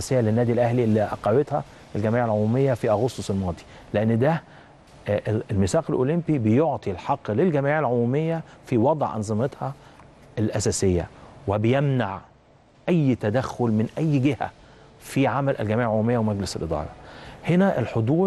الأساسية للنادي الأهلي اللي أقعتها الجمعية العمومية في أغسطس الماضي لأن ده آه، الميثاق الأولمبي بيعطي الحق للجمعية العمومية في وضع أنظمتها الأساسية وبيمنع أي تدخل من أي جهة في عمل الجمعية العمومية ومجلس الإدارة هنا الحضور